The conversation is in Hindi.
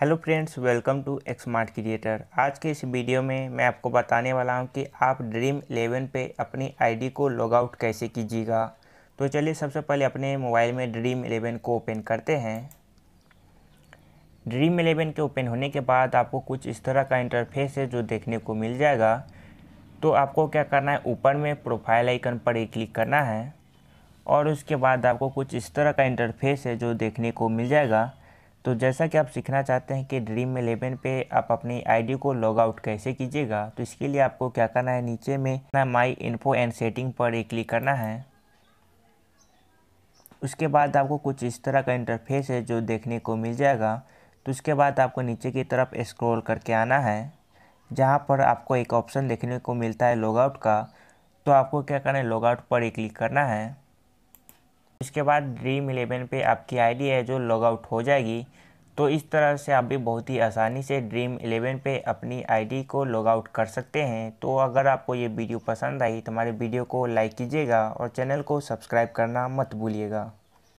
hello friends welcome to Xmart creator आज के इस वीडियो में मैं आपको बताने वाला हूं कि आप ड्रीम इलेवन पे अपनी आईडी को लॉग आउट कैसे कीजिएगा तो चलिए सबसे पहले अपने मोबाइल में ड्रीम इलेवन को ओपन करते हैं ड्रीम इलेवन के ओपन होने के बाद आपको कुछ इस तरह का इंटरफेस है जो देखने को मिल जाएगा तो आपको क्या करना है ऊपर में प्रोफाइल आइकन पर एक क्लिक करना है और उसके बाद आपको कुछ इस तरह का इंटरफेस है जो देखने को मिल जाएगा तो जैसा कि आप सीखना चाहते हैं कि ड्रीम इलेवन पे आप अपनी आईडी को लॉग आउट कैसे कीजिएगा तो इसके लिए आपको क्या करना है नीचे में ना माई इन्फो एंड सेटिंग पर एक क्लिक करना है उसके बाद आपको कुछ इस तरह का इंटरफेस है जो देखने को मिल जाएगा तो उसके बाद आपको नीचे की तरफ स्क्रॉल करके आना है जहाँ पर आपको एक ऑप्शन देखने को मिलता है लॉग आउट का तो आपको क्या करना है लॉग आउट पर एक क्लिक करना है इसके बाद ड्रीम इलेवन पे आपकी आईडी है जो लॉग आउट हो जाएगी तो इस तरह से आप भी बहुत ही आसानी से ड्रीम इलेवन पे अपनी आईडी को लॉग आउट कर सकते हैं तो अगर आपको ये वीडियो पसंद आई तो हमारे वीडियो को लाइक कीजिएगा और चैनल को सब्सक्राइब करना मत भूलिएगा